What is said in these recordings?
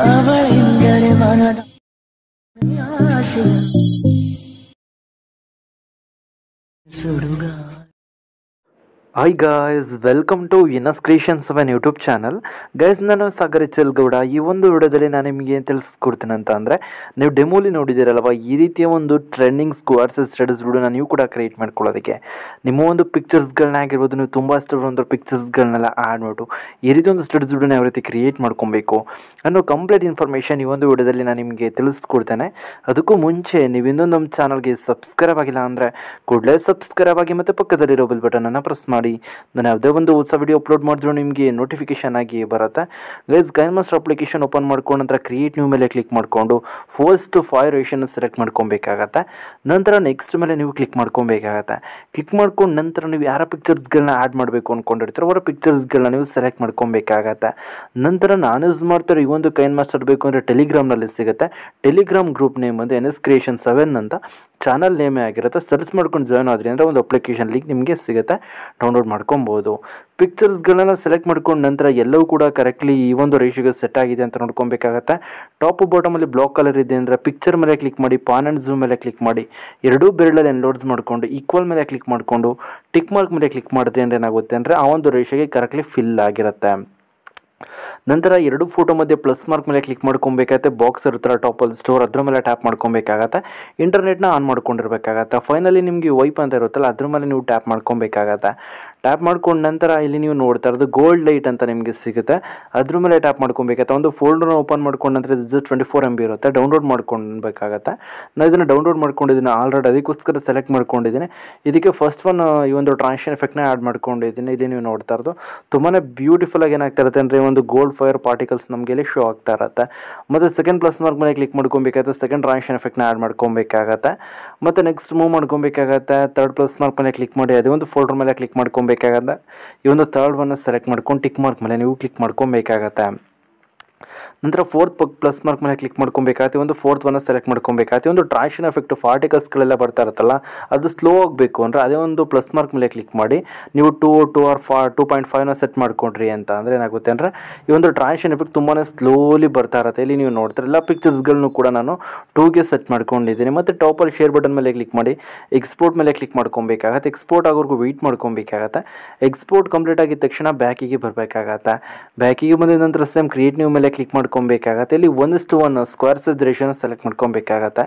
அவள் இந்தரு மனதம் சுடுகா hi guys welcome to NS creations of an YouTube channel guys ನಾನು ಸಾಗರ್ ಗೌಡ ಈ ಒಂದು ವಿಡಿಯೋದಲ್ಲಿ ನಾನು ನಿಮಗೆ ಏನು ತಿಳಿಸ್ಕೊಡ್ತೀನಿ ಅಂತ ಅಂದರೆ ನೀವು ಡೆಮೋಲಿ ನೋಡಿದ್ದೀರಲ್ವ ಈ ರೀತಿಯ ಒಂದು ಟ್ರೆಂಡಿಂಗ್ ಸ್ಕ್ವಾಡ್ಸ್ ಸ್ಟಡೀಸ್ ವಿಡಿಯೋನ ನೀವು ಕೂಡ ಕ್ರಿಯೇಟ್ ಮಾಡ್ಕೊಳ್ಳೋದಕ್ಕೆ ನಿಮ್ಮ ಒಂದು ಪಿಕ್ಚರ್ಸ್ಗಳನ್ನಾಗಿರ್ಬೋದು ನೀವು ತುಂಬ ಒಂದು ಪಿಕ್ಚರ್ಸ್ಗಳನ್ನೆಲ್ಲ ಆ್ಯಡ್ ಮಾಡು ಈ ರೀತಿ ಒಂದು ಸ್ಟಡೀಸ್ ವಿಡಿಯೋನ ಯಾವ ರೀತಿ ಕ್ರಿಯೇಟ್ ಮಾಡ್ಕೊಬೇಕು ಅನ್ನೋ ಕಂಪ್ಲೀಟ್ ಇನ್ಫಾರ್ಮೇಷನ್ ಈ ಒಂದು ವಿಡಿಯೋದಲ್ಲಿ ನಾನು ನಿಮಗೆ ತಿಳಿಸ್ಕೊಡ್ತೇನೆ ಅದಕ್ಕೂ ಮುಂಚೆ ನೀವು ಇನ್ನೊಂದು ನಮ್ಮ ಚಾನಲ್ಗೆ ಸಬ್ಸ್ಕ್ರೈಬ್ ಆಗಿಲ್ಲ ಅಂದರೆ ಕೂಡಲೇ ಸಬ್ಸ್ಕ್ರೈಬ್ ಆಗಿ ಮತ್ತು ಪಕ್ಕದಲ್ಲಿರೋ ಬಿಲ್ ಬಟನನ್ನು ಪ್ರೆಸ್ ಮಾಡಿ ಮಾಡಿ ನಾನು ಯಾವುದೇ ಒಂದು ಹೊಸ ವಿಡಿಯೋ ಅಪ್ಲೋಡ್ ಮಾಡಿದ್ರು ನಿಮಗೆ ನೋಟಿಫಿಕೇಶನ್ ಆಗಿ ಬರುತ್ತೆ guys KineMaster application open ಮಾಡ್ಕೊಂಡು ನಂತರ ಕ್ರಿಯೇಟ್ ನ್ಯೂ ಮೇಲೆ ಕ್ಲಿಕ್ ಮಾಡಿಕೊಂಡು ಫಸ್ಟ್ ಫೈವ್ ಏಷನ್ ಸೆಲೆಕ್ಟ್ ಮಾಡ್ಕೊಬೇಕಾಗತ್ತೆ ನಂತರ ನೆಕ್ಸ್ಟ್ ಮೇಲೆ ನೀವು ಕ್ಲಿಕ್ ಮಾಡ್ಕೊಬೇಕಾಗತ್ತೆ ಕ್ಲಿಕ್ ಮಾಡ್ಕೊಂಡು ನಂತರ ನೀವು ಯಾರ ಪಿಕ್ಚರ್ಸ್ಗಳನ್ನ ಆ್ಯಡ್ ಮಾಡಬೇಕು ಅಂದ್ಕೊಂಡಿರ್ತೀರೋ ಅವರ ಪಿಕ್ಚರ್ಸ್ಗಳನ್ನ ನೀವು ಸೆಲೆಕ್ಟ್ ಮಾಡ್ಕೊಬೇಕಾಗತ್ತೆ ನಂತರ ನಾನು ಯೂಸ್ ಮಾಡ್ತಾರೆ ಈ ಒಂದು ಕೈನ್ ಮಾಸ್ಟರ್ ಬೇಕು ಅಂದರೆ ಟೆಲಿಗ್ರಾಮ್ನಲ್ಲಿ ಸಿಗುತ್ತೆ ಟೆಲಿಗ್ರಾಮ್ ಗ್ರೂಪ್ ನೇಮ್ ಅಂದರೆ ಎನ್ ಎಸ್ ಕ್ರಿಯೇಷನ್ ಸೆವೆನ್ ಅಂತ ಚಾನಲ್ ನೇಮೇ ಆಗಿರುತ್ತೆ ಸರ್ಚ್ ಮಾಡ್ಕೊಂಡು ಜಾಯ್ನ್ ಆದ್ರಿ ಅಂದರೆ ಒಂದು ಅಪ್ಲಿಕೇಶನ್ ಲಿಂಕ್ ನಿಮಗೆ ಸಿಗುತ್ತೆ ಡೌನ್ಲೋಡ್ ಮಾಡ್ಕೊಬೋದು ಪಿಕ್ಚರ್ಸ್ಗಳನ್ನು ಸೆಲೆಕ್ಟ್ ಮಾಡ್ಕೊಂಡು ನಂತರ ಎಲ್ಲವೂ ಕೂಡ ಕರೆಕ್ಟ್ಲಿ ಈ ಒಂದು ರೇಷಿಗೆ ಸೆಟ್ ಆಗಿದೆ ಅಂತ ನೋಡ್ಕೊಬೇಕಾಗತ್ತೆ ಟಾಪ್ ಬಾಟಮಲ್ಲಿ ಬ್ಲಾಕ್ ಕಲರ್ ಇದೆ ಅಂದರೆ ಪಿಕ್ಚರ್ ಮೇಲೆ ಕ್ಲಿಕ್ ಮಾಡಿ ಪಾನ್ ಆ್ಯಂಡ್ ಝೂಮ್ ಮೇಲೆ ಕ್ಲಿಕ್ ಮಾಡಿ ಎರಡೂ ಬೆರಳಲ್ಲಿ ಎನ್ಲೋಡ್ಸ್ ಮಾಡಿಕೊಂಡು ಈಕ್ವಲ್ ಮೇಲೆ ಕ್ಲಿಕ್ ಮಾಡಿಕೊಂಡು ಟಿಕ್ ಮಾರ್ಕ್ ಮೇಲೆ ಕ್ಲಿಕ್ ಮಾಡಿದೆ ಅಂದರೆ ಏನಾಗುತ್ತೆ ಅಂದರೆ ಆ ಒಂದು ರೇಷಿಗೆ ಕರೆಕ್ಟ್ಲಿ ಫಿಲ್ ಆಗಿರುತ್ತೆ ನಂತರ ಎರಡು ಫೋಟೋ ಮಧ್ಯೆ ಪ್ಲಸ್ ಮಾರ್ಕ್ ಮೇಲೆ ಕ್ಲಿಕ್ ಮಾಡ್ಕೊಬೇಕಾಗತ್ತೆ ಬಾಕ್ಸ್ ಹತ್ರ ಟಾಪಲ್ಲಿ ಸ್ಟೋರ್ ಅದ್ರ ಮೇಲೆ ಟ್ಯಾಪ್ ಮಾಡ್ಕೊಬೇಕಾಗತ್ತೆ ಇಂಟರ್ನೆಟ್ನ ಆನ್ ಮಾಡ್ಕೊಂಡಿರ್ಬೇಕಾಗತ್ತೆ ಫೈನಲಿ ನಿಮಗೆ ವೈಪ್ ಅಂತ ಇರುತ್ತಲ್ಲ ಅದ್ರ ಮೇಲೆ ನೀವು ಟ್ಯಾಪ್ ಮಾಡ್ಕೊಬೇಕಾಗತ್ತೆ ಟ್ಯಾಪ್ ಮಾಡ್ಕೊಂಡ ನಂತರ ಇಲ್ಲಿ ನೀವು ನೋಡ್ತಾ ಇರೋದು ಗೋಲ್ಡ್ ಲೈಟ್ ಅಂತ ನಿಮಗೆ ಸಿಗುತ್ತೆ ಅದ್ರ ಮೇಲೆ ಟ್ಯಾಪ್ ಮಾಡ್ಕೊಬೇಕಾಗತ್ತೆ ಒಂದು ಫೋಲ್ಡರ್ನ ಓಪನ್ ಮಾಡ್ಕೊಂಡು ನಂತರ just twenty four M B ಇರುತ್ತೆ ಡೌನ್ಲೋಡ್ ಮಾಡ್ಕೊಬೇಕಾಗತ್ತೆ ನಾನು ಇದನ್ನು ಡೌನ್ಲೋಡ್ ಮಾಡ್ಕೊಂಡಿದ್ದೀನಿ ಆಲ್ರೆಡಿ ಅದಕ್ಕೋಸ್ಕರ ಸೆಲೆಕ್ಟ್ ಮಾಡ್ಕೊಂಡಿದ್ದೀನಿ ಇದಕ್ಕೆ ಫಸ್ಟ್ ಒನ್ ಈ ಒಂದು ಟ್ರಾನ್ಷನ್ ಎಫೆಕ್ಟ್ನ ಆ್ಯಡ್ ಮಾಡ್ಕೊಂಡಿದ್ದೀನಿ ಇಲ್ಲಿ ನೀವು ನೋಡ್ತಾ ಇರೋದು ತುಂಬಾ ಬ್ಯೂಟಿಫುಲ್ ಆಗಿ ಏನಾಗ್ತಾ ಇರುತ್ತೆ ಅಂದರೆ ಒಂದು ಗೋಲ್ಡ್ ಫೈರ್ ಪಾರ್ಟಿಕಲ್ಸ್ ನಮಗೆ ಇಲ್ಲಿ ಶೋ ಆಗ್ತಾ ಇರುತ್ತೆ ಮತ್ತು ಸೆಕೆಂಡ್ ಪ್ಲಸ್ ಮಾರ್ಕ್ ಮೇಲೆ ಕ್ಲಿಕ್ ಮಾಡ್ಕೊಬೇಕಾಗುತ್ತೆ ಸೆಕೆಂಡ್ ಟ್ರಾನ್ಷನ್ ಎಫೆಕ್ಟ್ನ ಆ್ಯಡ್ ಮಾಡ್ಕೊಬೇಕಾಗತ್ತೆ ಮತ್ತು ನೆಕ್ಸ್ಟ್ ಮೂವ್ ಮಾಡ್ಕೊಬೇಕಾಗತ್ತೆ ತರ್ಡ್ ಪ್ಲಸ್ ಮಾರ್ಕ್ ಮೇಲೆ ಕ್ಲಿಕ್ ಮಾಡಿ ಅದೇ ಒಂದು ಫೋಲ್ಡರ್ ಮೇಲೆ ಕ್ಲಿಕ್ ಮಾಡ್ಕೊಬೇಕಾಗತ್ತೆ ಈ ಒಂದು ಥರ್ಡ್ ಒನ್ನ ಸೆಲೆಕ್ಟ್ ಮಾಡ್ಕೊಂಡು ಟಿಕ್ ಮಾರ್ಕ್ ಮೇಲೆ ನೀವು ಕ್ಲಿಕ್ ಮಾಡ್ಕೊಬೇಕಾಗತ್ತೆ ನಂತರ ಫೋರ್ತ್ ಪ್ಲಸ್ ಮಾರ್ಕ್ ಮೇಲೆ ಕ್ಲಿಕ್ ಮಾಡ್ಕೊಬೇಕಾಗುತ್ತೆ ಒಂದು ಫೋರ್ತ್ ಒನ್ನ ಸೆಲೆಕ್ಟ್ ಮಾಡ್ಕೊಬೇಕಾಗುತ್ತೆ ಒಂದು ಟ್ರಾಕ್ಷನ್ ಎಫೆಕ್ಟ್ ಫಾರ್ಟಿಕಲ್ಸ್ಗಳೆಲ್ಲ ಬರ್ತಾ ಇರುತ್ತಲ್ಲ ಅದು ಸ್ಲೋ ಆಗಬೇಕು ಅಂದರೆ ಅದೇ ಒಂದು ಪ್ಲಸ್ ಮಾರ್ಕ್ ಮೇಲೆ ಕ್ಲಿಕ್ ಮಾಡಿ ನೀವು ಟೂ ಟೂ ಆರ್ ಫಾ ಟೂ ಪಾಯಿಂಟ್ ಫೈವ್ನ ಸೆಟ್ ಮಾಡ್ಕೊಂಡ್ರಿ ಅಂತ ಅಂದರೆ ಏನಾಗುತ್ತೆ ಅಂದರೆ ಈ ಒಂದು ಟ್ರಾಕ್ಷನ್ ಎಫೆಕ್ಟ್ ತುಂಬಾ ಸ್ಲೋಲಿ ಬರ್ತಾ ಇರುತ್ತೆ ಇಲ್ಲಿ ನೀವು ನೋಡ್ತಾರೆ ಎಲ್ಲ ಪಿಕ್ಚರ್ಸ್ಗಳನ್ನು ಕೂಡ ನಾನು ಟೂಗೆ ಸೆಟ್ ಮಾಡ್ಕೊಂಡಿದ್ದೀನಿ ಮತ್ತು ಟಾಪಲ್ಲಿ ಶೇರ್ ಬಟನ್ ಮೇಲೆ ಕ್ಲಿಕ್ ಮಾಡಿ ಎಕ್ಸ್ಪೋರ್ಟ್ ಮೇಲೆ ಕ್ಲಿಕ್ ಮಾಡ್ಕೊಬೇಕಾಗತ್ತೆ ಎಕ್ಸ್ಪೋರ್ಟ್ ಆಗೋರ್ಗೂ ವೆಯ್ಟ್ ಮಾಡ್ಕೊಬೇಕಾಗತ್ತೆ ಎಕ್ಸ್ಪೋರ್ಟ್ ಕಂಪ್ಲೀಟ್ ಆಗಿದ ತಕ್ಷಣ ಬ್ಯಾಕಿಗೆ ಬರಬೇಕಾಗತ್ತೆ ಬ್ಯಾಕಿಗೆ ಬಂದಿದ ನಂತರ ಸೇಮ್ ಕ್ರಿಯೇಟ್ ನೀವು ಮೇಲೆ ಕ್ಲಿಕ್ ಮಾಡ್ಕೊಬೇಕಾಗತ್ತೆ ಇಲ್ಲಿ ಒಂದಿಷ್ಟು ಒನ್ ಸ್ಕ್ವೇರ್ಸ್ ರೇಷನ್ ಸೆಲೆಕ್ಟ್ ಮಾಡ್ಕೊಬೇಕಾಗತ್ತೆ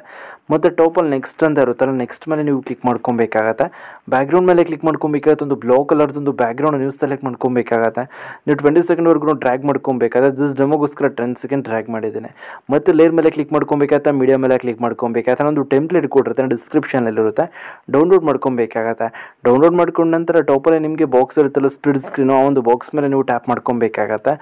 ಮತ್ತು ಟೋಪಲ್ ನೆಕ್ಸ್ಟ್ ಅಂತ ಇರುತ್ತಲ್ಲ ನೆಕ್ಸ್ಟ್ ಮೇಲೆ ನೀವು ಕ್ಲಿಕ್ ಮಾಡ್ಕೊಬೇಕಾಗತ್ತೆ ಬ್ಯಾಕ್ಗ್ರೌಂಡ್ ಮೇಲೆ ಕ್ಲಿಕ್ ಮಾಡ್ಕೊಬೇಕಾಗತ್ತೆ ಒಂದು ಬ್ಲೋ ಕಲರ್ದೊಂದು ಬ್ಯಾಕ್ಗ್ರೌಂಡ್ ನೀವು ಸೆಲೆಕ್ಟ್ ಮಾಡ್ಕೊಬೇಕಾಗತ್ತೆ ನೀವು ಟ್ವೆಂಟಿ ಸೆಕೆಂಡ್ವರೆಗೂ ಡ್ರ್ಯಾಗ್ ಮಾಡ್ಕೊಬೇಕಾದ್ರೆ ಜಸ್ಟ್ ಡೆಮೋಗೋಸ್ಕರ ಟೆನ್ ಸೆಕೆಂಡ್ ಡ್ರ್ಯಾಗ್ ಮಾಡಿದ್ದೀನಿ ಮತ್ತು ಲೇರ್ ಮೇಲೆ ಕ್ಲಿಕ್ ಮಾಡ್ಕೊಬೇಕಾಗತ್ತೆ ಮೀಡಿಯಾ ಮೇಲೆ ಕ್ಲಿಕ್ ಮಾಡ್ಕೊಬೇಕಾಗತ್ತೆ ಒಂದು ಟೆಂಪ್ಲೇಟ್ ಕೊಟ್ಟಿರ್ತಾನೆ ಡಿಸ್ಕ್ರಿಪ್ಷನಲ್ಲಿರುತ್ತೆ ಡೌನ್ಲೋಡ್ ಮಾಡ್ಕೊಬೇಕಾಗತ್ತೆ ಡೌನ್ಲೋಡ್ ಮಾಡ್ಕೊಂಡ ನಂತರ ಟೋಪಲ್ಲಿ ನಿಮಗೆ ಬಾಕ್ಸ್ ಇರುತ್ತಲ್ಲ ಸ್ಪ್ಲಿಟ್ ಸ್ಕ್ರೀನು ಆ ಒಂದು ಬಾಕ್ಸ್ ಮೇಲೆ ನೀವು ಟ್ಯಾಪ್ ಮಾಡ್ಕೊಬೇಕಾಗತ್ತೆ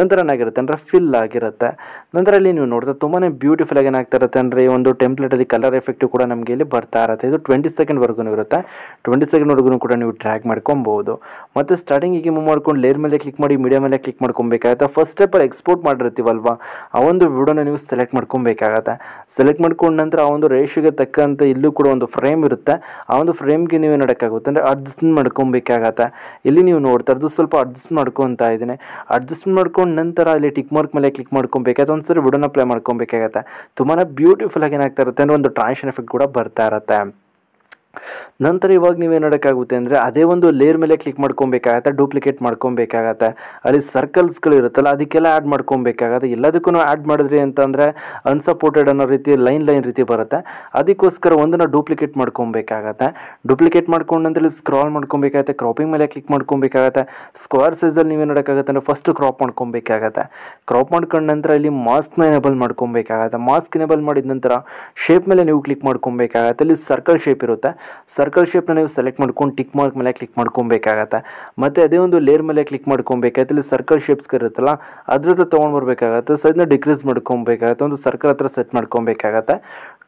ನಂತರ ಏನಾಗಿರುತ್ತೆ ಅಂದರೆ ಫಿಲ್ ಆಗಿರುತ್ತೆ ನಂತರ ಇಲ್ಲಿ ನೀವು ನೋಡಿದ್ರೆ ತುಂಬಾ ಬ್ಯೂಟಿಫುಲ್ ಆಗಿ ಏನಾಗ್ತಾ ಇರುತ್ತೆ ಅಂದರೆ ಈ ಒಂದು ಟೆಂಪ್ಲೇಟಲ್ಲಿ ಕಲರ್ ಎಫೆಕ್ಟ್ ಕೂಡ ನಮಗೆ ಇಲ್ಲಿ ಬರ್ತಾ ಇರುತ್ತೆ ಇದು ಟ್ವೆಂಟಿ ಸೆಕೆಂಡ್ವರೆಗೂ ಇರುತ್ತೆ ಟ್ವೆಂಟಿ ಸೆಕೆಂಡ್ವರೆಗೂ ಕೂಡ ನೀವು ಟ್ರ್ಯಾಕ್ ಮಾಡ್ಕೊಬೋದು ಮತ್ತು ಸ್ಟಾರ್ಟಿಂಗಿಗೆ ಮೂವ್ ಮಾಡ್ಕೊಂಡು ಲೇರ್ ಮೇಲೆ ಕ್ಲಿಕ್ ಮಾಡಿ ಮೀಡಿಯಾ ಮೇಲೆ ಕ್ಲಿಕ್ ಮಾಡ್ಕೊಬೇಕಾಗುತ್ತೆ ಫಸ್ಟ್ ಸ್ಟೆಪ್ಪಲ್ಲಿ ಎಕ್ಸ್ಪೋರ್ಟ್ ಮಾಡಿರ್ತೀವಲ್ವ ಆ ಒಂದು ವಿಡಿಯೋನ ನೀವು ಸೆಲೆಕ್ಟ್ ಮಾಡ್ಕೊಬೇಕಾಗತ್ತೆ ಸೆಲೆಕ್ಟ್ ಮಾಡ್ಕೊಂಡು ನಂತರ ಆ ಒಂದು ರೇಷಿಗೆ ತಕ್ಕಂತೆ ಇಲ್ಲೂ ಕೂಡ ಒಂದು ಫ್ರೇಮ್ ಇರುತ್ತೆ ಆ ಒಂದು ಫ್ರೇಮ್ಗೆ ನೀವು ನೋಡೋಕ್ಕಾಗುತ್ತೆ ಅಂದರೆ ಅಡ್ಜಸ್ಟ್ ಮಾಡ್ಕೊಬೇಕಾಗತ್ತೆ ಇಲ್ಲಿ ನೀವು ನೋಡ್ತಾ ಇರೋದು ಸ್ವಲ್ಪ ಅಡ್ಜಸ್ಟ್ ಮಾಡ್ಕೊತಾ ಇದ್ದೀನಿ ಅಡ್ಜಸ್ಟ್ ಮಾಡ್ಕೊಂಡು ನಂತರ ಇಲ್ಲಿ ಟಿಕ್ ಮಾರ್ಕ್ ಮೇಲೆ ಕ್ಲಿಕ್ ಮಾಡ್ಕೊಬೇಕಾಗುತ್ತೆ ಒಂದು ಸರಿ ವಿಡೋನ ಪ್ಲೇ ಮಾಡ್ಕೊಬೇಕಾಗತ್ತೆ ತುಂಬಾ ಬ್ಯೂಟಿಫುಲ್ ಆಗಿ ಏನಾಗ್ತಾ ಇರುತ್ತೆ ಅಂದರೆ ಒಂದು ಟ್ರಾನ್ಷನ್ ಎಫೆಕ್ಟ್ ಕೂಡ ಬರ್ತಾ ಇರುತ್ತೆ ನಂತರ ಇವಾಗ ನೀವೇನು ಮಾಡೋಕ್ಕಾಗುತ್ತೆ ಅಂದರೆ ಅದೇ ಒಂದು ಲೇರ್ ಮೇಲೆ ಕ್ಲಿಕ್ ಮಾಡ್ಕೊಬೇಕಾಗತ್ತೆ ಡೂಪ್ಲಿಕೇಟ್ ಮಾಡ್ಕೊಬೇಕಾಗತ್ತೆ ಅಲ್ಲಿ ಸರ್ಕಲ್ಸ್ಗಳು ಇರುತ್ತಲ್ಲ ಅದಕ್ಕೆಲ್ಲ ಆ್ಯಡ್ ಮಾಡ್ಕೊಬೇಕಾಗತ್ತೆ ಎಲ್ಲದಕ್ಕೂ ಆ್ಯಡ್ ಮಾಡಿದ್ರಿ ಅಂತಂದರೆ ಅನ್ಸಪೋರ್ಟೆಡ್ ಅನ್ನೋ ರೀತಿ ಲೈನ್ ಲೈನ್ ರೀತಿ ಬರುತ್ತೆ ಅದಕ್ಕೋಸ್ಕರ ಒಂದನ್ನು ಡೂಪ್ಲಿಕೇಟ್ ಮಾಡ್ಕೊಬೇಕಾಗತ್ತೆ ಡೂಪ್ಲಿಕೇಟ್ ಮಾಡ್ಕೊಂಡು ನಂತರಲ್ಲಿ ಸ್ಕ್ರಾಲ್ ಮಾಡ್ಕೊಬೇಕಾಗತ್ತೆ ಕ್ರಾಪಿಂಗ್ ಮೇಲೆ ಕ್ಲಿಕ್ ಮಾಡ್ಕೊಬೇಕಾಗತ್ತೆ ಸ್ಕ್ವೇರ್ ಸೈಜಲ್ಲಿ ನೀವೇನು ಮಾಡೋಕ್ಕಾಗತ್ತೆ ಅಂದರೆ ಫಸ್ಟ್ ಕ್ರಾಪ್ ಮಾಡ್ಕೊಬೇಕಾಗತ್ತೆ ಕ್ರಾಪ್ ಮಾಡ್ಕೊಂಡ ನಂತರ ಇಲ್ಲಿ ಮಾಸ್ಕ್ನ ಎನೇಬಲ್ ಮಾಡ್ಕೊಬೇಕಾಗತ್ತೆ ಮಾಸ್ಕ್ ಎನೇಬಲ್ ಮಾಡಿದ ನಂತರ ಶೇಪ್ ಮೇಲೆ ನೀವು ಕ್ಲಿಕ್ ಮಾಡ್ಕೊಬೇಕಾಗತ್ತೆ ಅಲ್ಲಿ ಸರ್ಕಲ್ ಶೇಪ್ ಇರುತ್ತೆ ಸರ್ಕಲ್ ಶೇಪ್ನ ನೀವು ಸೆಲೆಕ್ಟ್ ಮಾಡ್ಕೊಂಡು ಟಿಕ್ ಮಾರ್ಕ್ ಮೇಲೆ ಕ್ಲಿಕ್ ಮಾಡ್ಕೊಬೇಕಾಗತ್ತೆ ಮತ್ತು ಅದೇ ಒಂದು ಲೇರ್ ಮೇಲೆ ಕ್ಲಿಕ್ ಮಾಡ್ಕೊಬೇಕಾಯ್ತಲ್ಲಿ ಇಲ್ಲಿ ಸರ್ಕಲ್ ಶೇಪ್ಸ್ ಇರುತ್ತಲ್ಲ ಅದ್ರ ಹತ್ರ ತೊಗೊಂಡು ಬರಬೇಕಾಗತ್ತೆ ಸೊ ಡಿಕ್ರೀಸ್ ಮಾಡ್ಕೊಬೇಕಾಗತ್ತೆ ಒಂದು ಸರ್ಕಲ್ ಹತ್ರ ಸೆಟ್ ಮಾಡ್ಕೊಬೇಕಾಗತ್ತೆ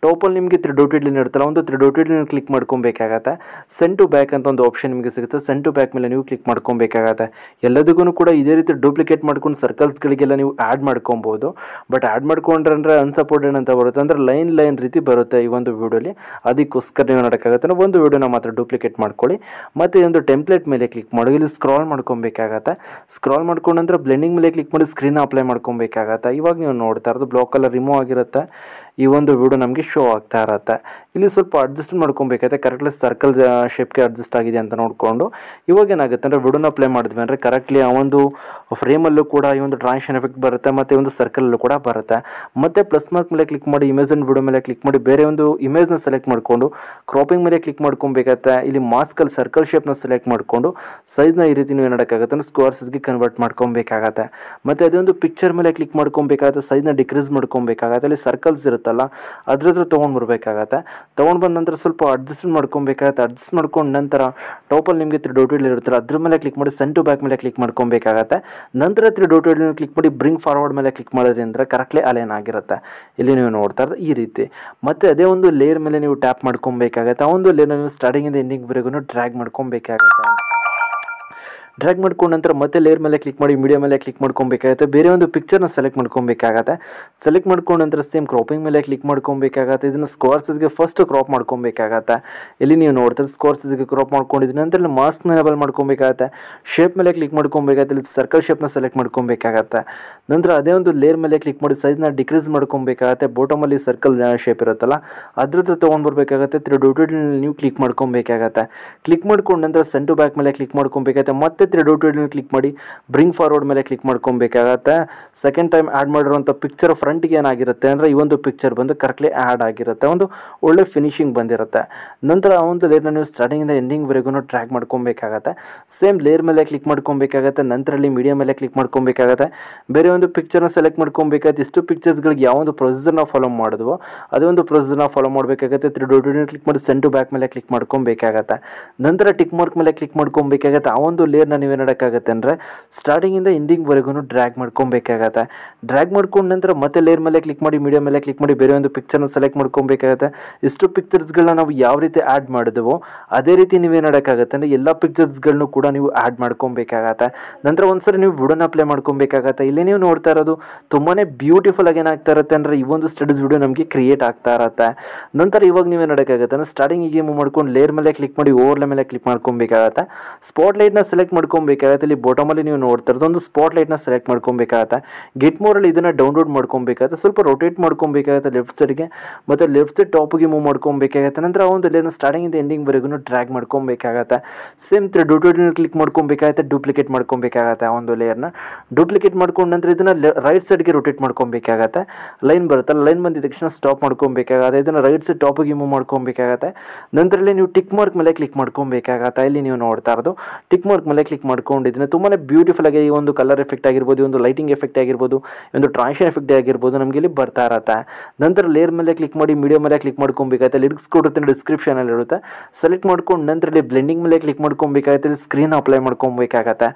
ಟಾಪಲ್ಲಿ ನಿಮಗೆ ತ್ರೀ ಡೋಟೆಡ್ ಲೈನ್ ಒಂದು ತ್ರೀ ಕ್ಲಿಕ್ ಮಾಡ್ಕೊಬೇಕಾಗತ್ತೆ ಸೆಂಡ್ ಟು ಬ್ಯಾಕ್ ಅಂತ ಒಂದು ಆಪ್ಷನ್ ನಿಮಗೆ ಸಿಗುತ್ತೆ ಸೆಂಡ್ ಟು ಬ್ಯಾಕ್ ಮೇಲೆ ನೀವು ಕ್ಲಿಕ್ ಮಾಡ್ಕೊಬೇಕಾಗತ್ತೆ ಎಲ್ಲದಕ್ಕೂ ಕೂಡ ಇದೇ ರೀತಿ ಡೂಪ್ಲಿಕೇಟ್ ಮಾಡ್ಕೊಂಡು ಸರ್ಕಲ್ಸ್ಗಳಿಗೆಲ್ಲ ನೀವು ಆ್ಯಡ್ ಮಾಡ್ಕೊಬೋದು ಬಟ್ ಆ್ಯಡ್ ಮಾಡ್ಕೊಂಡ್ರೆ ಅಂದರೆ ಅನ್ಸಪೋರ್ಟೆಡ್ ಅಂತ ಬರುತ್ತೆ ಅಂದರೆ ಲೈನ್ ಲೈನ್ ರೀತಿ ಬರುತ್ತೆ ಈ ಒಂದು ವೀಡಿಯೋಲಿ ಅದಕ್ಕೋಸ್ಕರ ನೀವು ನೋಡೋಕ್ಕಾಗತ್ತೆ ಒಂದು ವೀಡಿಯೋನ ಮಾತ್ರ ಡೂಪ್ಲಿಕೇಟ್ ಮಾಡ್ಕೊಳ್ಳಿ ಮತ್ತು ಈ ಒಂದು ಟೆಂಪ್ಲೇಟ್ ಮೇಲೆ ಕ್ಲಿಕ್ ಮಾಡೋ ಇಲ್ಲಿ ಸ್ಕ್ರಾಲ್ ಮಾಡ್ಕೊಬೇಕಾಗತ್ತೆ ಸ್ಕ್ರಾಲ್ ಮಾಡ್ಕೊಂಡಂದ್ರೆ ಬ್ಲೆಂಡಿಂಗ್ ಮೇಲೆ ಕ್ಲಿಕ್ ಮಾಡಿ ಸ್ಕ್ರೀನ್ ಅಪ್ಲೈ ಮಾಡ್ಕೊಬೇಕಾಗತ್ತೆ ಇವಾಗ ನೀವು ನೋಡ್ತಾ ಇರೋದು ಬ್ಲಾಕ್ ಕಲರ್ ರಿಮೂವ್ ಆಗಿರುತ್ತೆ ಈ ಒಂದು ವಿಡಿಯೋ ನಮಗೆ ಶೋ ಆಗ್ತಾ ಇರತ್ತೆ ಇಲ್ಲಿ ಸ್ವಲ್ಪ ಅಡ್ಜಸ್ಟ್ ಮಾಡ್ಕೊಬೇಕಾಯ್ತು ಕರೆಕ್ಟ್ಲಿ ಸರ್ಕಲ್ ಶೇಪ್ಗೆ ಅಡ್ಜಸ್ಟ್ ಆಗಿದೆ ಅಂತ ನೋಡಿಕೊಂಡು ಇವಾಗ ಏನಾಗುತ್ತೆ ಅಂದರೆ ವಿಡೋನ ಪ್ಲೇ ಮಾಡಿದ್ವಿ ಅಂದರೆ ಕರೆಕ್ಟ್ಲಿ ಆ ಒಂದು ಫ್ರೇಮಲ್ಲೂ ಕೂಡ ಈ ಒಂದು ಟ್ರಾನ್ಸಿಷನ್ ಎಫೆಕ್ಟ್ ಬರುತ್ತೆ ಮತ್ತು ಒಂದು ಸರ್ಕಲಲ್ಲೂ ಕೂಡ ಬರುತ್ತೆ ಮತ್ತು ಪ್ಲಸ್ ಮಾರ್ಕ್ ಮೇಲೆ ಕ್ಲಿಕ್ ಮಾಡಿ ಇಮೇಜ್ ಅಂಡ್ ವಿಡೋ ಮೇಲೆ ಕ್ಲಿಕ್ ಮಾಡಿ ಬೇರೆ ಒಂದು ಇಮೇಜ್ನ ಸೆಲೆಕ್ಟ್ ಮಾಡಿಕೊಂಡು ಕ್ರಾಪಿಂಗ್ ಮೇಲೆ ಕ್ಲಿಕ್ ಮಾಡ್ಕೊಬೇಕಾಗತ್ತೆ ಇಲ್ಲಿ ಮಾಸ್ಕಲ್ಲಿ ಸರ್ಕಲ್ ಶೇಪ್ನ ಸೆಲೆಕ್ಟ್ ಮಾಡಿಕೊಂಡು ಸೈಜ್ನ ಈ ರೀತಿ ನೀವು ಮಾಡೋಕ್ಕಾಗತ್ತೆ ಅಂದರೆ ಸ್ಕ್ವೇರ್ ಕನ್ವರ್ಟ್ ಮಾಡ್ಕೊಬೇಕಾಗತ್ತೆ ಮತ್ತು ಅದೇ ಒಂದು ಪಿಕ್ಚರ್ ಮೇಲೆ ಕ್ಲಿಕ್ ಮಾಡ್ಕೊಬೇಕಾಗತ್ತೆ ಸೈಜ್ನ ಡಿಕ್ರೀಸ್ ಮಾಡ್ಕೊಬೇಕಾಗತ್ತೆ ಅಲ್ಲಿ ಸರ್ಕಲ್ಸ್ ಇರುತ್ತಲ್ಲ ಅದ್ರ ಹತ್ರ ತೊಗೊಂಡು ಬರಬೇಕಾಗತ್ತೆ ತೊಗೊಂಡು ಬಂದ ನಂತರ ಸ್ವಲ್ಪ ಅಡ್ಜಸ್ಟ್ ಮಾಡ್ಕೊಬೇಕಾಗುತ್ತೆ ಅಡ್ಜಸ್ಟ್ ಮಾಡ್ಕೊಂಡು ನಂತರ ಟಾಪಲ್ಲಿ ನಿಮಗೆ ತ್ರೀ ಡೋಟೆಡ್ ಇರುತ್ತಲ್ಲ ಅದ್ರ ಮೇಲೆ ಕ್ಲಿಕ್ ಮಾಡಿ ಸೆಂಡ್ ಟು ಬ್ಯಾಕ್ ಮೇಲೆ ಕ್ಲಿಕ್ ಮಾಡ್ಕೊಬೇಕಾಗತ್ತೆ ನಂತರ ತ್ರೀ ಡೋಟೆಡ್ ಕ್ಲಿಕ್ ಮಾಡಿ ಬ್ರಿಂಗ್ ಫಾರ್ವರ್ಡ್ ಮೇಲೆ ಕ್ಲಿಕ್ ಮಾಡೋದ್ರಿಂದ ಕರೆಕ್ಟ್ಲಿ ಅಲೈನ್ ಆಗಿರುತ್ತೆ ಇಲ್ಲಿ ನೀವು ನೋಡ್ತಾ ಇರೋದು ಈ ರೀತಿ ಮತ್ತು ಅದೇ ಒಂದು ಲೇಯರ್ ಮೇಲೆ ನೀವು ಟ್ಯಾಪ್ ಮಾಡ್ಕೊಬೇಕಾಗತ್ತೆ ಆ ಒಂದು ಲೇರ್ನ ನೀವು ಸ್ಟಾರ್ಟಿಂಗಿಂದ ಎಂಡಿಂಗ್ವರೆಗೂ ಡ್ರ್ಯಾಗ್ ಮಾಡ್ಕೊಬೇಕಾಗತ್ತೆ ಡ್ರ್ಯಾಗ್ ಮಾಡ್ಕೊಂಡು ನಂತರ ಮತ್ತೆ ಲೇರ್ ಮೇಲೆ ಕ್ಲಿಕ್ ಮಾಡಿ ಮೀಡಿಯಾ ಮೇಲೆ ಕ್ಲಿಕ್ ಮಾಡ್ಕೊಬೇಕಾಗುತ್ತೆ ಬೇರೆ ಒಂದು ಪಿಕ್ಚರ್ನ ಸೆಲೆಕ್ಟ್ ಮಾಡ್ಕೊಬೇಕಾಗತ್ತೆ ಸೆಲೆಕ್ಟ್ ಮಾಡ್ಕೊಂಡು ನಂತರ ಸೇಮ್ ಕ್ರಾಪಿಂಗ್ ಮೇಲೆ ಕ್ಲಿಕ್ ಮಾಡ್ಕೊಬೇಕಾಗತ್ತೆ ಇದನ್ನು ಸ್ಕ್ವಾರ್ಸಸ್ಗೆ ಫಸ್ಟ್ ಕ್ರಾಪ್ ಮಾಡ್ಕೊಬೇಕಾಗತ್ತೆ ಇಲ್ಲಿ ನೀವು ನೋಡ್ತಾರೆ ಸ್ಕ್ವಾರ್ಸಸ್ಗೆ ಕ್ರಾಪ್ ಮಾಡ್ಕೊಂಡಿದ್ದೀನಿ ನಂತರ ಮಾಸ್ಕ್ನ ಲೆಬಲ್ ಮಾಡ್ಕೊಬೇಕಾಗತ್ತೆ ಶೇಪ್ ಮೇಲೆ ಕ್ಲಿಕ್ ಮಾಡ್ಕೊಬೇಕಾಗತ್ತೆ ಇಲ್ಲಿ ಸರ್ಕಲ್ ಶೇಪ್ನ ಸೆಲೆಕ್ಟ್ ಮಾಡ್ಕೊಬೇಕಾಗತ್ತೆ ನಂತರ ಅದೇ ಒಂದು ಲೇರ್ ಮೇಲೆ ಕ್ಲಿಕ್ ಮಾಡಿ ಸೈಜ್ನ ಡಿಕ್ರೀಸ್ ಮಾಡ್ಕೊಬೇಕಾಗತ್ತೆ ಬಾಟಮಲ್ಲಿ ಸರ್ಕಲ್ ಶೇಪ್ ಇರುತ್ತಲ್ಲ ಅದ್ರದ್ದು ತೊಗೊಂಡ್ಬರ್ಬೇಕಾಗತ್ತೆ ತ್ರೀ ಡೊಟೆಡ್ ನೀವು ಕ್ಲಿಕ್ ಮಾಡ್ಕೊಬೇಕಾಗತ್ತೆ ಕ್ಲಿಕ್ ಮಾಡ್ಕೊಂಡು ನಂತರ ಸೆಂಟು ಬ್ಯಾಕ್ ಮೇಲೆ ಕ್ಲಿಕ್ ಮಾಡ್ಕೊಬೇಕಾಗತ್ತೆ ಮತ್ತೆ ಮತ್ತೆ ಡೌಟ್ ಮೇಲೆ ಕ್ಲಿಕ್ ಮಾಡಿ ಬ್ರಿಂಗ್ ಫಾರ್ವರ್ಡ್ ಮೇಲೆ ಕ್ಲಿಕ್ ಮಾಡ್ಕೊಬೇಕಾಗತ್ತೆ ಸೆಕೆಂಡ್ ಟೈಮ್ ಆ್ಯಡ್ ಮಾಡಿರುವಂಥ ಪಿಕ್ಚರ್ ಫ್ರಂಟ್ಗೆ ಏನಾಗಿರುತ್ತೆ ಅಂದರೆ ಈ ಒಂದು ಪಿಕ್ಚರ್ ಬಂದು ಕರೆಕ್ಟ್ಲಿ ಆ್ಯಡ್ ಆಗಿರುತ್ತೆ ಒಂದು ಒಳ್ಳೆ ಫಿನಿಶಿಂಗ್ ಬಂದಿರುತ್ತೆ ನಂತರ ಆ ಒಂದು ಲೇರ್ನ ನೀವು ಸ್ಟಾರ್ಟಿಂಗಿಂದ ಎಂಡಿಂಗ್ವರೆಗೂ ಟ್ರ್ಯಾಕ್ ಮಾಡ್ಕೊಬೇಕಾಗತ್ತೆ ಸೇಮ್ ಲೇರ್ ಮೇಲೆ ಕ್ಲಿಕ್ ಮಾಡ್ಕೊಬೇಕಾಗತ್ತೆ ನಂತರ ಅಲ್ಲಿ ಮೇಲೆ ಕ್ಲಿಕ್ ಮಾಡ್ಕೊಬೇಕಾಗತ್ತೆ ಬೇರೆ ಒಂದು ಪಿಕ್ಚರ್ನ ಸೆಲೆಕ್ಟ್ ಮಾಡ್ಕೊಬೇಕಾಗತ್ತೆ ಇಷ್ಟು ಪಿಕ್ಚರ್ಸ್ಗಳಿಗೆ ಯಾವೊಂದು ಪ್ರೊಸೆಸರ್ನ ಫಾಲೋ ಮಾಡಿದ್ವೋ ಅದೇ ಒಂದು ಪ್ರೊಸೆಸರ್ನ ಫಾಲೋ ಮಾಡಬೇಕಾಗತ್ತೆ ತ್ರೀ ಡೌಟ್ ಕ್ಲಿಕ್ ಮಾಡಿ ಸೆಂಟು ಬ್ಯಾಕ್ ಮೇಲೆ ಕ್ಲಿಕ್ ಮಾಡ್ಕೊಬೇಕಾಗತ್ತೆ ನಂತರ ಟಿಕ್ ಮಾರ್ಕ್ ಮೇಲೆ ಕ್ಲಿಕ್ ಮಾಡ್ಕೊಬೇಕಾಗತ್ತೆ ಆ ಒಂದು ಲೇರ್ ನೀವು ನೀವೇ ನೋಡೋಕ್ಕಾಗತ್ತೆ ಅಂದರೆ ಸ್ಟಾರ್ಟಿಂಗಿಂದ ಎಂಡಿಂಗ್ವರೆಗೂ ಡ್ರ್ಯಾಗ್ ಮಾಡ್ಕೊಬೇಕಾಗತ್ತೆ ಡ್ರ್ಯಾಗ್ ಮಾಡ್ಕೊಂಡು ನಂತರ ಮತ್ತೆ ಲೇರ್ ಮೇಲೆ ಕ್ಲಿಕ್ ಮಾಡಿ ಮೀಡಿಯಾ ಮೇಲೆ ಕ್ಲಿಕ್ ಮಾಡಿ ಬೇರೆ ಒಂದು ಪಿಕ್ಚರ್ನ ಸೆಲೆಕ್ಟ್ ಮಾಡ್ಕೊಬೇಕಾಗತ್ತೆ ಇಷ್ಟು ಪಿಕ್ಚರ್ಸ್ಗಳನ್ನ ನಾವು ಯಾವ ರೀತಿ ಆ್ಯಡ್ ಮಾಡಿದೆವೋ ಅದೇ ರೀತಿ ನೀವು ಮಾಡೋಕ್ಕಾಗತ್ತೆ ಅಂದರೆ ಎಲ್ಲ ಪಿಕ್ಚರ್ಸ್ಗಳನ್ನೂ ಕೂಡ ನೀವು ಆ್ಯಡ್ ಮಾಡ್ಕೊಬೇಕಾಗತ್ತೆ ನಂತರ ಒಂದ್ಸರಿ ನೀವು ವುಡನ್ ಅಪ್ಲೈ ಮಾಡ್ಕೊಬೇಕಾಗತ್ತೆ ಇಲ್ಲಿ ನೀವು ನೋಡ್ತಾ ಇರೋದು ತುಂಬಾ ಬ್ಯೂಟಿಫುಲ್ ಆಗಿ ಏನಾಗ್ತಾ ಇರುತ್ತೆ ಅಂದರೆ ಈ ಒಂದು ಸ್ಟಡೀಸ್ ವಿಡಿಯೋ ನಮಗೆ ಕ್ರಿಯೇಟ್ ಆಗ್ತಾ ಇರುತ್ತೆ ನಂತರ ಇವಾಗ ನೀವು ನೋಡೋಕ್ಕಾಗತ್ತೆ ಅಂದರೆ ಸ್ಟಾರ್ಟಿಂಗ್ ಈಗ ಮಾಡ್ಕೊಂಡು ಲೇರ್ ಮೇಲೆ ಕ್ಲಿಕ್ ಮಾಡಿ ಓವರ್ಲೆ ಮೇಲೆ ಕ್ಲಿಕ್ ಮಾಡ್ಕೊಬೇಕಾಗತ್ತೆ ಸ್ಪಾಟ್ ಲೈಟ್ನ ಸೆಲೆಕ್ಟ್ ಮಾಡ್ಕೊಬೇಕಾಗತ್ತೆ ಇಲ್ಲಿ ಬಾಟಮಲ್ಲಿ ನೀವು ನೋಡ್ತಾ ಇರೋದು ಒಂದು ಸ್ಪಾಟ್ ಲೈಟ್ನ ಸೆಲೆಕ್ಟ್ ಮಾಡ್ಕೊಬೇಕಾಗತ್ತೆ ಗಿಟ್ ಮೋರಲ್ಲಿ ಇದನ್ನು ಡೌನ್ಲೋಡ್ ಮಾಡ್ಕೊಬೇಕಾಗತ್ತೆ ಸ್ವಲ್ಪ ರೊಟೇಟ್ ಮಾಡ್ಕೊಬೇಕಾಗತ್ತೆ ಲೆಫ್ಟ್ ಸೈಡ್ಗೆ ಮತ್ತು ಲೆಫ್ಟ್ ಸೈಡ್ ಟಾಪ್ಗೆ ಮೂವ್ ಮಾಡ್ಕೊಬೇಕಾಗತ್ತೆ ನಂತರ ಒಂದು ಇಲ್ಲಿನ ಸ್ಟಾರ್ಟಿಂಗಿಂದ ಎಂಡಿಂಗ್ವರೆಗೂ ಡ್ರ್ಯಾಗ್ ಮಾಡ್ಕೊಬೇಕಾಗತ್ತೆ ಸೇಮ್ ತ್ರೀ ಡೂಟೋಟಿನ ಕ್ಲಿಕ್ ಮಾಡ್ಕೊಬೇಕಾಗತ್ತೆ ಡೂಪ್ಲಿಕೇಟ್ ಮಾಡ್ಕೊಬೇಕಾಗತ್ತೆ ಒಂದು ಲೇಯರ್ನ ಡೂಪ್ಲಿಕೇಟ್ ಮಾಡ್ಕೊಂಡು ನಂತರ ಇದನ್ನು ರೈಟ್ ಸೈಡ್ಗೆ ರೊಟೇಟ್ ಮಾಡ್ಕೊಬೇಕಾಗತ್ತೆ ಲೈನ್ ಬರುತ್ತಲ್ಲ ಲೈನ್ ಬಂದಿದ ತಕ್ಷಣ ಸ್ಟಾಪ್ ಮಾಡ್ಕೊಬೇಕಾಗತ್ತೆ ಇದನ್ನು ರೈಟ್ ಸೈಡ್ ಟಾಪ್ಗೆ ಮೂವ್ ಮಾಡ್ಕೊಬೇಕಾಗತ್ತೆ ನಂತರಲ್ಲಿ ನೀವು ಟಿಕ್ ಮಾರ್ಕ್ ಮೇಲೆ ಕ್ಲಿಕ್ ಮಾಡ್ಕೊಬೇಕಾಗತ್ತೆ ಇಲ್ಲಿ ನೀವು ನೋಡ್ತಾ ಇರೋದು ಟಿಕ್ ಮಾರ್ಕ್ ಮೇಲೆ ಕ್ಲಿಕ್ ಮಾಡ್ಕೊಂಡಿದ್ದೀನಿ ತುಂಬಾ ಬ್ಯೂಟಿಫುಲ್ ಆಗಿ ಈ ಒಂದು ಕಲರ್ ಎಫೆಕ್ಟ್ ಆಗಿರ್ಬೋದು ಈ ಒಂದು ಲೈಟಿಂಗ್ ಎಫೆಕ್ಟ್ ಆಗಿರ್ಬೋದು ಒಂದು ಟ್ರಾನ್ಸಿಷನ್ ಎಫೆಕ್ಟ್ ಆಗಿರ್ಬೋದು ನಮಗೆ ಇಲ್ಲಿ ಬರ್ತಾ ಇರತ್ತೆ ನಂತರ ಲೇಯರ್ ಮೇಲೆ ಕ್ಲಿಕ್ ಮಾಡಿ ಮೀಡಿಯೋ ಮೇಲೆ ಕ್ಲಿಕ್ ಮಾಡ್ಕೊಬೇಕಾಯ್ತು ಲಿರಿಕ್ಸ್ ಕೊಡುತ್ತೆ ಅಲ್ಲಿ ಇರುತ್ತೆ ಸೆಲೆಕ್ಟ್ ಮಾಡ್ಕೊಂಡು ನಂತರ ಇಲ್ಲಿ ಬ್ಲೆಂಡಿಂಗ್ ಮೇಲೆ ಕ್ಲಿಕ್ ಮಾಡ್ಕೊಬೇಕಾಗುತ್ತೆ ಇಲ್ಲಿ ಸ್ಕ್ರೀನ್ ಅಪ್ಲೈ ಮಾಡ್ಕೊಬೇಕಾಗತ್ತೆ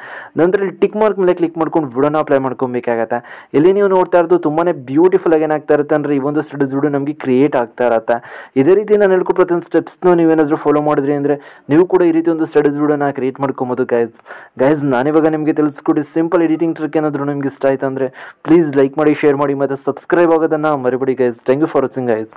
ನಂತರ ಇಲ್ಲಿ ಟಿಕ್ ಮಾರ್ಕ್ ಮೇಲೆ ಕ್ಲಿಕ್ ಮಾಡ್ಕೊಂಡು ವಿಡೋನ ಅಪ್ಲೈ ಮಾಡ್ಕೊಬೇಕಾಗತ್ತೆ ಇಲ್ಲಿ ನೀವು ನೋಡ್ತಾ ಇರೋದು ತುಂಬಾ ಬ್ಯೂಟಿಫುಲ್ ಆಗಿ ಏನಾಗ್ತಾ ಇರುತ್ತೆ ಅಂದರೆ ಈ ಒಂದು ಸ್ಟಡೀಸ್ ವಿಡಿಯೋ ನಮಗೆ ಕ್ರಿಯೇಟ್ ಆಗ್ತಾ ಇರತ್ತೆ ಇದೇ ರೀತಿ ನಾನು ಹೇಳ್ಕೊ ಪ್ರತಿಯೊಂದು ಸ್ಟೆಪ್ಸ್ನೂ ನೀವೇನಾದರೂ ಫಾಲೋ ಮಾಡಿದ್ರಿ ಅಂದರೆ ನೀವು ಕೂಡ ಈ ರೀತಿ ಒಂದು ಸ್ಟಡೀಸ್ ವಿಡಿಯೋನ ಕ್ರಿಯೇಟ್ ಮಾಡ್ಕೊಬೋದು ಗೈಸ್ ಗೈಸ್ ನಾನಿವಾಗ ನಿಮಗೆ ತಿಳಿಸ್ಕೊಡಿ ಸಿಂಪಲ್ ಎಡಿಟಿಂಗ್ ಟ್ರಿಕ್ ಏನಾದರೂ ನಿಮ್ಗೆ ಇಷ್ಟ ಆಯ್ತು ಅಂದರೆ ಪ್ಲೀಸ್ ಲೈಕ್ ಮಾಡಿ ಶೇರ್ ಮಾಡಿ ಮತ್ತು ಸಬ್ಸ್ಕ್ರೈಬ್ ಆಗೋದನ್ನು ಮರಿಬಿಡಿ guys thank you for watching guys